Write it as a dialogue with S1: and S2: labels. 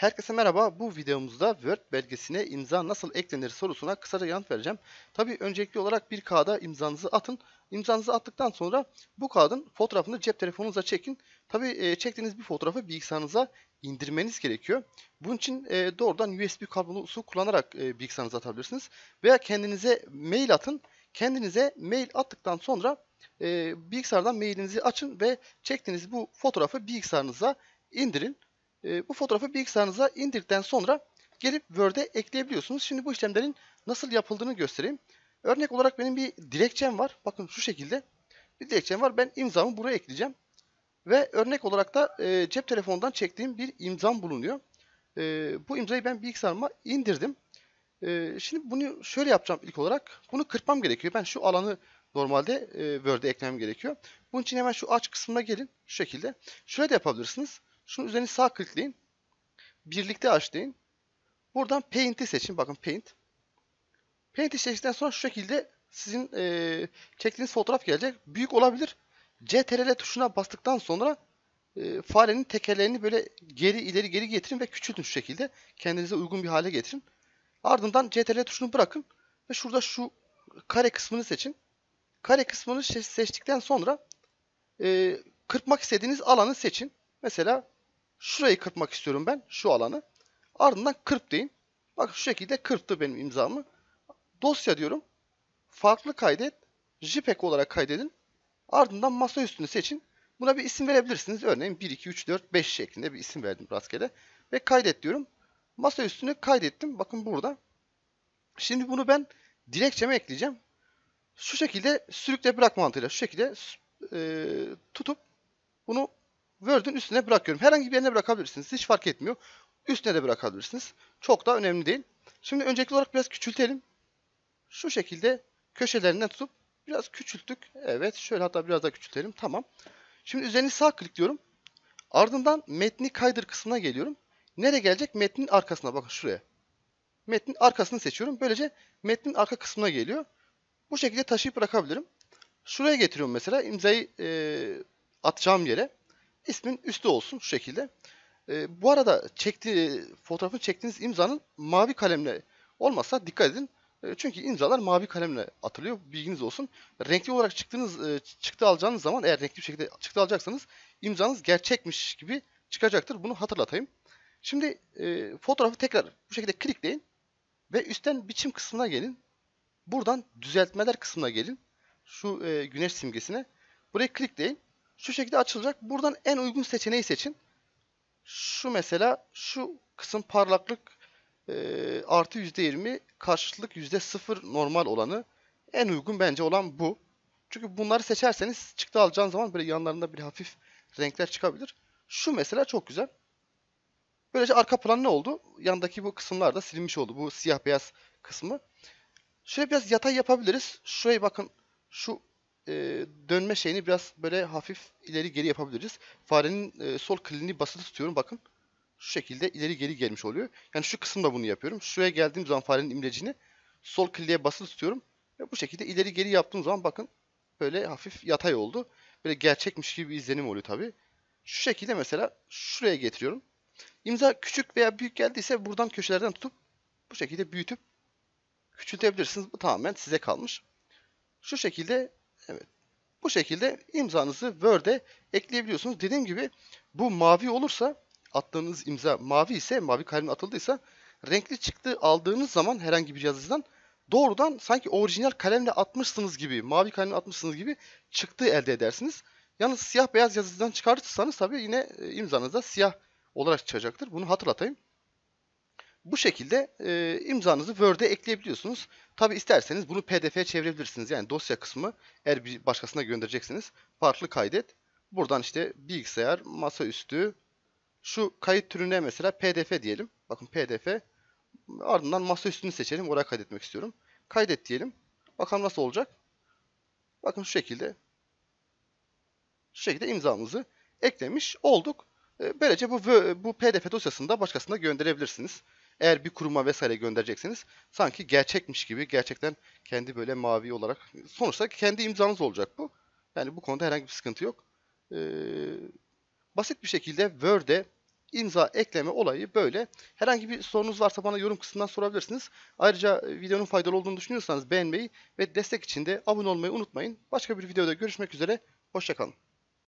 S1: Herkese merhaba. Bu videomuzda Word belgesine imza nasıl eklenir sorusuna kısaca yanıt vereceğim. Tabi öncelikli olarak bir kağıda imzanızı atın. İmzanızı attıktan sonra bu kağıdın fotoğrafını cep telefonunuza çekin. Tabi e, çektiğiniz bir fotoğrafı bilgisayarınıza indirmeniz gerekiyor. Bunun için e, doğrudan USB kablosu kullanarak e, bilgisayarınıza atabilirsiniz. Veya kendinize mail atın. Kendinize mail attıktan sonra bilgisayardan mailinizi açın ve çektiğiniz bu fotoğrafı bilgisayarınıza indirin. E, bu fotoğrafı bilgisayarınıza indirdikten sonra gelip Word'e ekleyebiliyorsunuz. Şimdi bu işlemlerin nasıl yapıldığını göstereyim. Örnek olarak benim bir dilekçem var. Bakın şu şekilde bir dilekçem var. Ben imzamı buraya ekleyeceğim. Ve örnek olarak da e, cep telefonundan çektiğim bir imzam bulunuyor. E, bu imzayı ben bilgisayarıma indirdim. E, şimdi bunu şöyle yapacağım ilk olarak. Bunu kırpmam gerekiyor. Ben şu alanı normalde e, Word'e eklemem gerekiyor. Bunun için hemen şu aç kısmına gelin. Şu şekilde. Şöyle de yapabilirsiniz. Şunun üzerine sağ tıklayın. Birlikte aç deyin. Buradan Paint'i seçin. Bakın Paint. Paint'i seçtikten sonra şu şekilde sizin e, çektiğiniz fotoğraf gelecek. Büyük olabilir. CTRL tuşuna bastıktan sonra e, farenin tekerlerini böyle geri ileri geri getirin ve küçültün şu şekilde. Kendinize uygun bir hale getirin. Ardından CTRL tuşunu bırakın ve şurada şu kare kısmını seçin. Kare kısmını seçtikten sonra e, kırpmak istediğiniz alanı seçin. Mesela Şurayı kırpmak istiyorum ben. Şu alanı. Ardından kırp deyin. Bak şu şekilde kırptı benim imzamı. Dosya diyorum. Farklı kaydet. JPEG olarak kaydedin. Ardından masa üstünü seçin. Buna bir isim verebilirsiniz. Örneğin 1, 2, 3, 4, 5 şeklinde bir isim verdim rastgele. Ve kaydet diyorum. Masa üstünü kaydettim. Bakın burada. Şimdi bunu ben dilekçeme ekleyeceğim. Şu şekilde sürükle bırak mantığıyla şu şekilde e, tutup bunu Word'ün üstüne bırakıyorum. Herhangi bir yerine bırakabilirsiniz. Hiç fark etmiyor. Üstüne de bırakabilirsiniz. Çok da önemli değil. Şimdi öncelikli olarak biraz küçültelim. Şu şekilde köşelerinden tutup biraz küçülttük. Evet şöyle hatta biraz daha küçültelim. Tamam. Şimdi üzerine sağ tık Ardından metni kaydır kısmına geliyorum. Nereye gelecek? Metnin arkasına. Bakın şuraya. Metnin arkasını seçiyorum. Böylece metnin arka kısmına geliyor. Bu şekilde taşıyıp bırakabilirim. Şuraya getiriyorum mesela imzayı e, atacağım yere ismin üstü olsun şu şekilde. E, bu arada çekti fotoğrafını çektiğiniz imzanın mavi kalemle olmasa dikkat edin. E, çünkü imzalar mavi kalemle atılıyor. Bilginiz olsun. Renkli olarak çıktığınız e, çıktı alacağınız zaman eğer renkli bir şekilde çıktı alacaksanız imzanız gerçekmiş gibi çıkacaktır. Bunu hatırlatayım. Şimdi e, fotoğrafı tekrar bu şekilde klikleyin ve üstten biçim kısmına gelin. Buradan düzeltmeler kısmına gelin. Şu e, güneş simgesine. Buraya klikleyin şu şekilde açılacak. Buradan en uygun seçeneği seçin. Şu mesela şu kısım parlaklık e, artı %20 karşılık yüzde %0 normal olanı. En uygun bence olan bu. Çünkü bunları seçerseniz çıktı alacağınız zaman böyle yanlarında bir hafif renkler çıkabilir. Şu mesela çok güzel. Böylece arka plan ne oldu? Yandaki bu kısımlar da silinmiş oldu. Bu siyah beyaz kısmı. Şöyle biraz yatay yapabiliriz. Şurayı bakın. Şu e, dönme şeyini biraz böyle hafif ileri geri yapabiliriz. Farenin e, sol klini basılı tutuyorum bakın. Şu şekilde ileri geri gelmiş oluyor. Yani şu kısımda bunu yapıyorum. Şuraya geldiğim zaman farenin imlecini sol kliye basılı tutuyorum. Ve bu şekilde ileri geri yaptığım zaman bakın böyle hafif yatay oldu. Böyle gerçekmiş gibi bir izlenim oluyor tabi. Şu şekilde mesela şuraya getiriyorum. İmza küçük veya büyük geldiyse buradan köşelerden tutup bu şekilde büyütüp küçültebilirsiniz. Bu tamamen size kalmış. Şu şekilde evet bu şekilde imzanızı Word'e ekleyebiliyorsunuz. Dediğim gibi bu mavi olursa attığınız imza mavi ise mavi kalem atıldıysa renkli çıktı aldığınız zaman herhangi bir yazıcıdan doğrudan sanki orijinal kalemle atmışsınız gibi, mavi kalemle atmışsınız gibi çıktı elde edersiniz. Yalnız siyah beyaz yazıcıdan çıkartırsanız tabii yine e, imzanız da siyah olarak çıkacaktır. Bunu hatırlatayım. Bu şekilde e, imzanızı Word'e ekleyebiliyorsunuz. Tabi isterseniz bunu PDF'ye çevirebilirsiniz. Yani dosya kısmı eğer bir başkasına göndereceksiniz. Farklı kaydet. Buradan işte bilgisayar, masaüstü, şu kayıt türüne mesela PDF diyelim. Bakın PDF. Ardından masaüstünü seçelim. Oraya kaydetmek istiyorum. Kaydet diyelim. Bakalım nasıl olacak. Bakın şu şekilde. Şu şekilde imzamızı eklemiş olduk. E, böylece bu, bu PDF dosyasını da başkasına gönderebilirsiniz. Eğer bir kuruma vesaire gönderecekseniz sanki gerçekmiş gibi gerçekten kendi böyle mavi olarak sonuçta kendi imzanız olacak bu. Yani bu konuda herhangi bir sıkıntı yok. Ee, basit bir şekilde Word'e imza ekleme olayı böyle. Herhangi bir sorunuz varsa bana yorum kısmından sorabilirsiniz. Ayrıca e, videonun faydalı olduğunu düşünüyorsanız beğenmeyi ve destek için de abone olmayı unutmayın. Başka bir videoda görüşmek üzere. Hoşçakalın.